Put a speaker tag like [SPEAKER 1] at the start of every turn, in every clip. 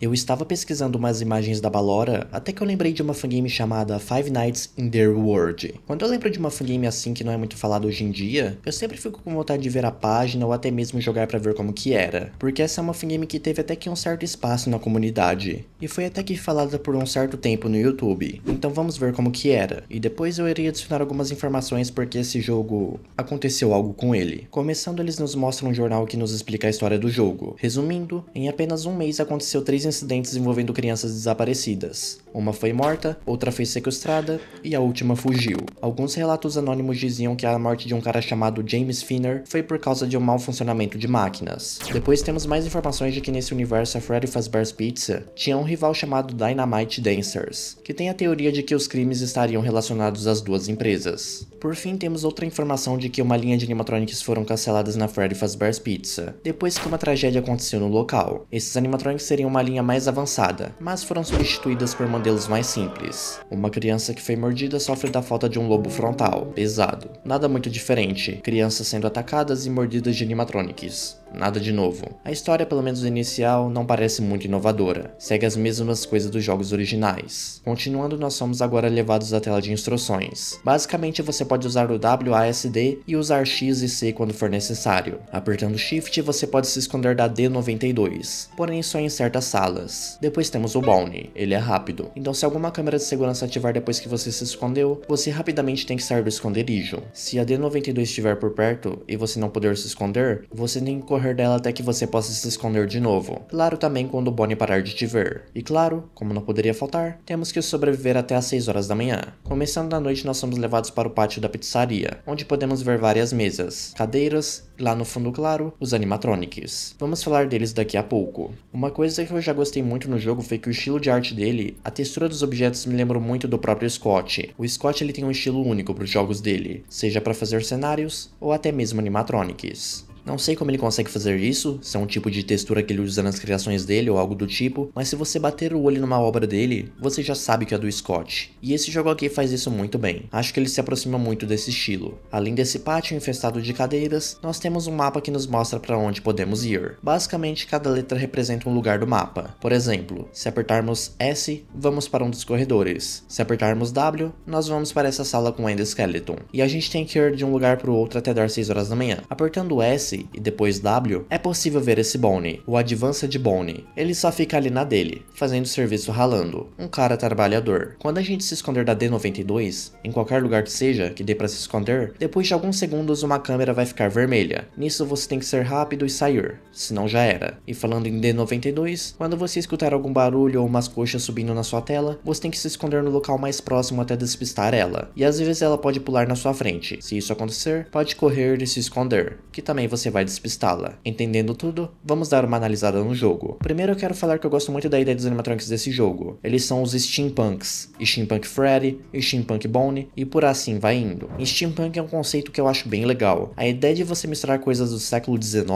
[SPEAKER 1] Eu estava pesquisando umas imagens da Balora até que eu lembrei de uma fangame chamada Five Nights in Their World. Quando eu lembro de uma fangame assim que não é muito falada hoje em dia, eu sempre fico com vontade de ver a página ou até mesmo jogar para ver como que era, porque essa é uma fangame que teve até que um certo espaço na comunidade e foi até que falada por um certo tempo no YouTube. Então vamos ver como que era e depois eu irei adicionar algumas informações porque esse jogo aconteceu algo com ele. Começando eles nos mostram um jornal que nos explica a história do jogo. Resumindo, em apenas um mês aconteceu três incidentes envolvendo crianças desaparecidas. Uma foi morta, outra foi sequestrada e a última fugiu. Alguns relatos anônimos diziam que a morte de um cara chamado James Finner foi por causa de um mau funcionamento de máquinas. Depois temos mais informações de que nesse universo a Freddy Fazbear's Pizza tinha um rival chamado Dynamite Dancers, que tem a teoria de que os crimes estariam relacionados às duas empresas. Por fim, temos outra informação de que uma linha de animatronics foram canceladas na Freddy Fazbear's Pizza, depois que uma tragédia aconteceu no local. Esses animatronics seriam uma linha mais avançada, mas foram substituídas por modelos modelos mais simples. Uma criança que foi mordida sofre da falta de um lobo frontal, pesado. Nada muito diferente, crianças sendo atacadas e mordidas de animatronics nada de novo. A história, pelo menos inicial, não parece muito inovadora, segue as mesmas coisas dos jogos originais. Continuando, nós somos agora levados à tela de instruções. Basicamente, você pode usar o WASD e usar X e C quando for necessário. Apertando Shift, você pode se esconder da D92, porém só em certas salas. Depois temos o Bounty, ele é rápido, então se alguma câmera de segurança ativar depois que você se escondeu, você rapidamente tem que sair do esconderijo. Se a D92 estiver por perto e você não puder se esconder, você tem que correr dela até que você possa se esconder de novo. Claro também quando Bonnie parar de te ver. E claro, como não poderia faltar, temos que sobreviver até as 6 horas da manhã. Começando da noite, nós somos levados para o pátio da pizzaria, onde podemos ver várias mesas, cadeiras e lá no fundo claro, os animatronics. Vamos falar deles daqui a pouco. Uma coisa que eu já gostei muito no jogo foi que o estilo de arte dele, a textura dos objetos me lembrou muito do próprio Scott. O Scott ele tem um estilo único para os jogos dele, seja para fazer cenários ou até mesmo animatronics. Não sei como ele consegue fazer isso, se é um tipo de textura que ele usa nas criações dele ou algo do tipo, mas se você bater o olho numa obra dele, você já sabe que é do Scott. E esse jogo aqui faz isso muito bem. Acho que ele se aproxima muito desse estilo. Além desse pátio infestado de cadeiras, nós temos um mapa que nos mostra para onde podemos ir. Basicamente, cada letra representa um lugar do mapa. Por exemplo, se apertarmos S, vamos para um dos corredores. Se apertarmos W, nós vamos para essa sala com o End Skeleton. E a gente tem que ir de um lugar para o outro até dar 6 horas da manhã. Apertando S, e depois W, é possível ver esse Bone, o Advanced Bone. Ele só fica ali na dele, fazendo serviço ralando, um cara trabalhador. Quando a gente se esconder da D92, em qualquer lugar que seja, que dê para se esconder, depois de alguns segundos uma câmera vai ficar vermelha. Nisso você tem que ser rápido e sair, senão já era. E falando em D92, quando você escutar algum barulho ou umas coxas subindo na sua tela, você tem que se esconder no local mais próximo até despistar ela. E às vezes ela pode pular na sua frente. Se isso acontecer, pode correr e se esconder, que também você você vai despistá-la. Entendendo tudo, vamos dar uma analisada no jogo. Primeiro eu quero falar que eu gosto muito da ideia dos animatronics desse jogo. Eles são os steampunks, steampunk Freddy, steampunk Bonnie e por assim vai indo. steampunk é um conceito que eu acho bem legal. A ideia de você misturar coisas do século XIX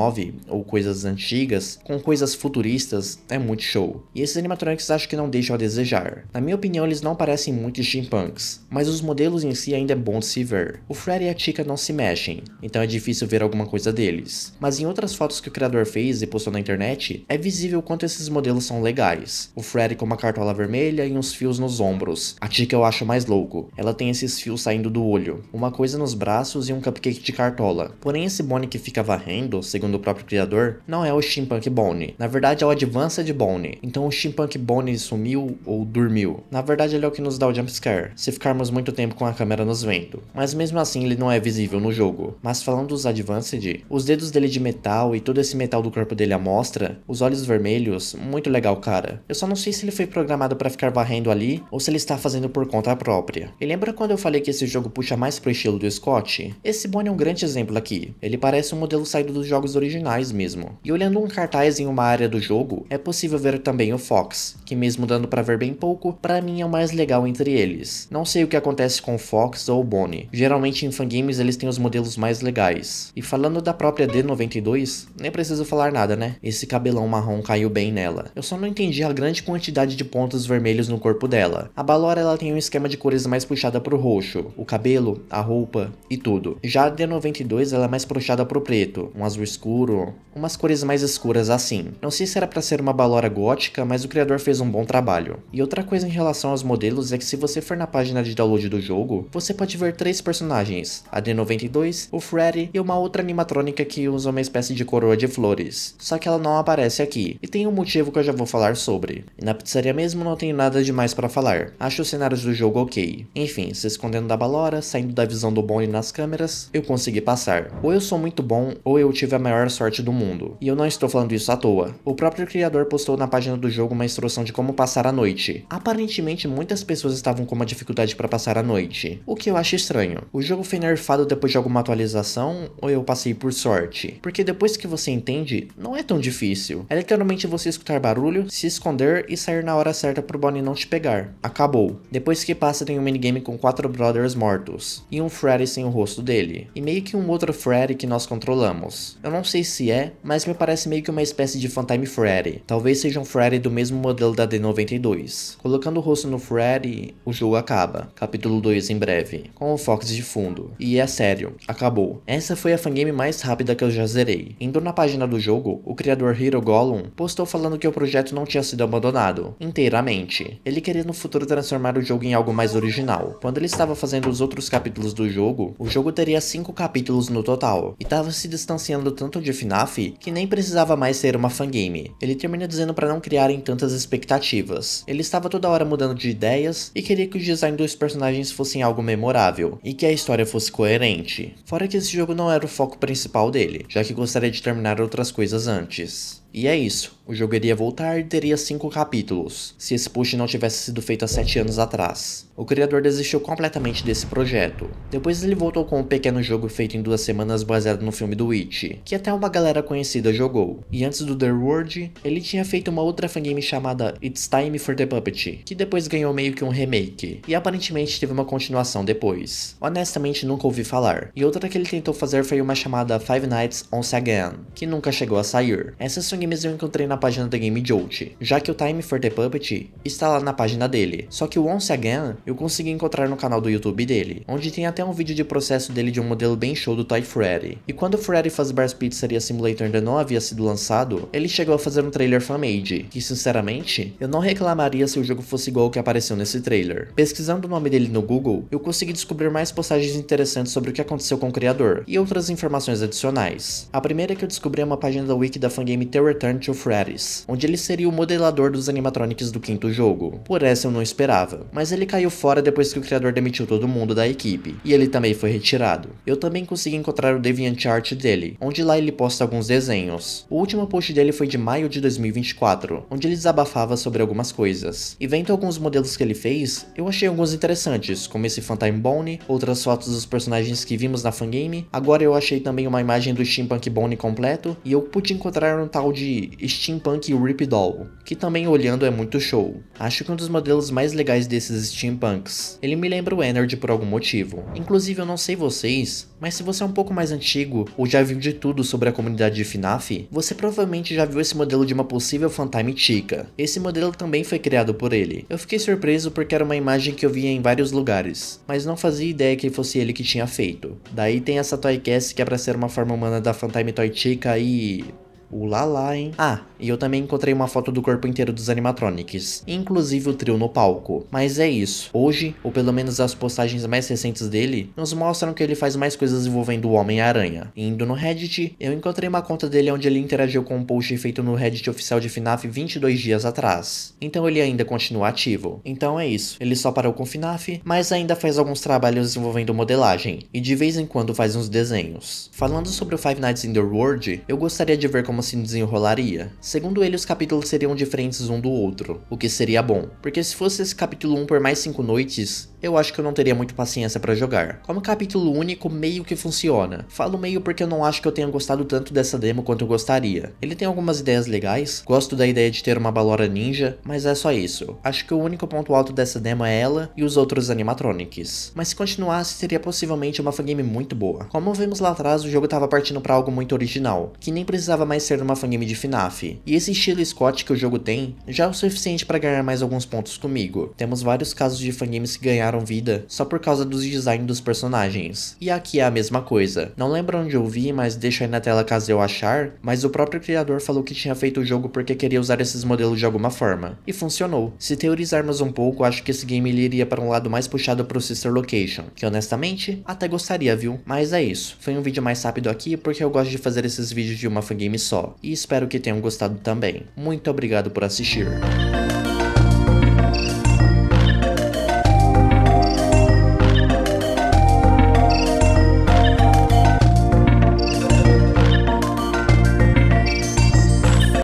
[SPEAKER 1] ou coisas antigas com coisas futuristas é muito show. E esses animatronics acho que não deixam a desejar. Na minha opinião, eles não parecem muito steampunks, mas os modelos em si ainda é bom de se ver. O Freddy e a Chica não se mexem, então é difícil ver alguma coisa deles deles. Mas em outras fotos que o criador fez e postou na internet, é visível o quanto esses modelos são legais. O Freddy com uma cartola vermelha e uns fios nos ombros. A Tika eu acho mais louco. Ela tem esses fios saindo do olho, uma coisa nos braços e um cupcake de cartola. Porém, esse Bonnie que fica varrendo, segundo o próprio criador, não é o Steampunk Bonnie. Na verdade, é o Advanced Bonnie. Então o Steampunk Bonnie sumiu ou dormiu. Na verdade, ele é o que nos dá o jumpscare, se ficarmos muito tempo com a câmera nos vendo. Mas mesmo assim, ele não é visível no jogo. Mas falando dos Advanced, os os dedos dele de metal e todo esse metal do corpo dele à mostra, os olhos vermelhos, muito legal, cara. Eu só não sei se ele foi programado para ficar varrendo ali ou se ele está fazendo por conta própria. E lembra quando eu falei que esse jogo puxa mais pro estilo do Scott? Esse Bonnie é um grande exemplo aqui. Ele parece um modelo saído dos jogos originais mesmo. E olhando um cartaz em uma área do jogo, é possível ver também o Fox, que mesmo dando para ver bem pouco, para mim é o mais legal entre eles. Não sei o que acontece com o Fox ou o Bonnie. Geralmente em fangames eles têm os modelos mais legais. E falando da própria própria D92, nem preciso falar nada, né? Esse cabelão marrom caiu bem nela. Eu só não entendi a grande quantidade de pontos vermelhos no corpo dela. A Balora ela tem um esquema de cores mais puxada pro roxo, o cabelo, a roupa e tudo. Já a D92 ela é mais puxada pro preto, um azul escuro, umas cores mais escuras assim. Não sei se era pra ser uma Balora gótica, mas o criador fez um bom trabalho. E outra coisa em relação aos modelos é que se você for na página de download do jogo, você pode ver três personagens, a D92, o Freddy e uma outra animatrônica que usa uma espécie de coroa de flores, só que ela não aparece aqui, e tem um motivo que eu já vou falar sobre. E na pizzaria mesmo não tenho nada demais para falar, acho os cenários do jogo ok. Enfim, se escondendo da balora, saindo da visão do Bonnie nas câmeras, eu consegui passar. Ou eu sou muito bom, ou eu tive a maior sorte do mundo. E eu não estou falando isso à toa. O próprio criador postou na página do jogo uma instrução de como passar a noite. Aparentemente, muitas pessoas estavam com uma dificuldade para passar a noite, o que eu acho estranho. O jogo foi nerfado depois de alguma atualização, ou eu passei por sorte? sorte, porque depois que você entende, não é tão difícil. É literalmente você escutar barulho, se esconder e sair na hora certa pro Bonnie não te pegar. Acabou. Depois que passa tem um minigame com quatro brothers mortos, e um Freddy sem o rosto dele, e meio que um outro Freddy que nós controlamos. Eu não sei se é, mas me parece meio que uma espécie de Phantom Freddy. Talvez seja um Freddy do mesmo modelo da D92. Colocando o rosto no Freddy, o jogo acaba. Capítulo 2 em breve, com o Fox de fundo. E é sério, acabou. Essa foi a fangame mais rápida rápida que eu já zerei. Indo na página do jogo, o criador Hiro Gollum postou falando que o projeto não tinha sido abandonado, inteiramente. Ele queria no futuro transformar o jogo em algo mais original. Quando ele estava fazendo os outros capítulos do jogo, o jogo teria 5 capítulos no total, e estava se distanciando tanto de FNAF que nem precisava mais ser uma fangame. Ele termina dizendo para não criarem tantas expectativas. Ele estava toda hora mudando de ideias e queria que o design dos personagens fossem algo memorável, e que a história fosse coerente. Fora que esse jogo não era o foco principal dele, já que gostaria de terminar outras coisas antes. E é isso, o jogo iria voltar e teria 5 capítulos, se esse push não tivesse sido feito há 7 anos atrás. O criador desistiu completamente desse projeto. Depois ele voltou com um pequeno jogo feito em duas semanas baseado no filme do Witch, que até uma galera conhecida jogou. E antes do The World, ele tinha feito uma outra fangame chamada It's Time for the Puppet, que depois ganhou meio que um remake, e aparentemente teve uma continuação depois. Honestamente nunca ouvi falar. E outra que ele tentou fazer foi uma chamada Five Nights Once Again, que nunca chegou a sair. Essas eu encontrei na página da Game Jolt, já que o Time for the Puppet está lá na página dele. Só que o Once Again eu consegui encontrar no canal do YouTube dele, onde tem até um vídeo de processo dele de um modelo bem show do Toy Freddy. E quando Freddy Fazbear's Pizzeria Simulator ainda não havia sido lançado, ele chegou a fazer um trailer fanmade, que sinceramente, eu não reclamaria se o jogo fosse igual ao que apareceu nesse trailer. Pesquisando o nome dele no Google, eu consegui descobrir mais postagens interessantes sobre o que aconteceu com o criador, e outras informações adicionais. A primeira que eu descobri é uma página da wiki da fangame Terror Return to Freddy's, onde ele seria o modelador dos animatronics do quinto jogo. Por essa eu não esperava, mas ele caiu fora depois que o criador demitiu todo mundo da equipe, e ele também foi retirado. Eu também consegui encontrar o DeviantArt dele, onde lá ele posta alguns desenhos. O último post dele foi de maio de 2024, onde ele desabafava sobre algumas coisas. E vendo alguns modelos que ele fez, eu achei alguns interessantes, como esse Phantom Bone, outras fotos dos personagens que vimos na fangame, agora eu achei também uma imagem do Steampunk Bone completo, e eu pude encontrar um tal de de steampunk Rip Doll, que também olhando é muito show. Acho que um dos modelos mais legais desses steampunks. Ele me lembra o Energy por algum motivo. Inclusive eu não sei vocês, mas se você é um pouco mais antigo ou já viu de tudo sobre a comunidade de FNAF, você provavelmente já viu esse modelo de uma possível Fantime Chica. Esse modelo também foi criado por ele. Eu fiquei surpreso porque era uma imagem que eu via em vários lugares, mas não fazia ideia que fosse ele que tinha feito. Daí tem essa Toy Cass que é pra ser uma forma humana da Fantime Toy Chica e... Ulala, hein? Ah, e eu também encontrei uma foto do corpo inteiro dos animatronics, inclusive o trio no palco. Mas é isso. Hoje, ou pelo menos as postagens mais recentes dele, nos mostram que ele faz mais coisas envolvendo o Homem-Aranha. Indo no Reddit, eu encontrei uma conta dele onde ele interagiu com um post feito no Reddit oficial de FNAF 22 dias atrás. Então ele ainda continua ativo. Então é isso. Ele só parou com o FNAF, mas ainda faz alguns trabalhos envolvendo modelagem, e de vez em quando faz uns desenhos. Falando sobre o Five Nights in the World, eu gostaria de ver como se desenrolaria. Segundo ele, os capítulos seriam diferentes um do outro, o que seria bom, porque se fosse esse capítulo 1 por mais 5 noites, eu acho que eu não teria muito paciência para jogar. Como capítulo único, meio que funciona. Falo meio porque eu não acho que eu tenha gostado tanto dessa demo quanto eu gostaria. Ele tem algumas ideias legais, gosto da ideia de ter uma balora ninja, mas é só isso. Acho que o único ponto alto dessa demo é ela e os outros animatronics. Mas se continuasse, seria possivelmente uma fangame muito boa. Como vimos lá atrás, o jogo estava partindo para algo muito original, que nem precisava mais ser uma fangame de FNAF. E esse estilo Scott que o jogo tem, já é o suficiente para ganhar mais alguns pontos comigo. Temos vários casos de fangames que ganharam ganharam vida só por causa dos designs dos personagens. E aqui é a mesma coisa. Não lembro onde eu vi, mas deixa aí na tela caso eu achar, mas o próprio criador falou que tinha feito o jogo porque queria usar esses modelos de alguma forma. E funcionou. Se teorizarmos um pouco, acho que esse game ele iria para um lado mais puxado para o Sister Location, que honestamente, até gostaria, viu? Mas é isso. Foi um vídeo mais rápido aqui porque eu gosto de fazer esses vídeos de uma fangame só. E espero que tenham gostado também. Muito obrigado por assistir.